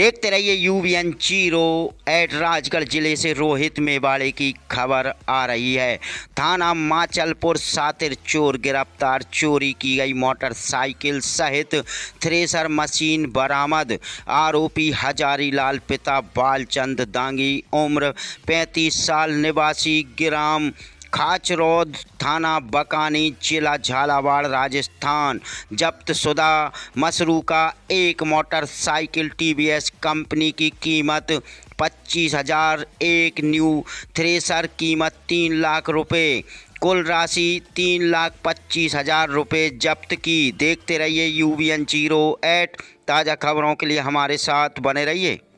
देखते रहिए U B N zero eight Rajgarh जिले से रोहित मेवाड़े की खबर आ रही है थाना माचलपुर सातिर चोर गिरफ्तार चोरी की गई मोटरसाइकिल सहित थ्रेसर मशीन बरामद आरोपी हजारीलाल पिता बालचंद दांगी उम्र 35 साल निवासी ग्राम खाचरौद थाना बकानी जिला झालावाड़ राजस्थान जब्त शुदा मसरू का एक मोटरसाइकिल टीवीएस कंपनी की कीमत पच्चीस हजार एक न्यू थ्रेसर कीमत तीन लाख रुपए कुल राशि तीन लाख पच्चीस हजार रुपये जब्त की देखते रहिए U B N zero eight ताज़ा खबरों के लिए हमारे साथ बने रहिए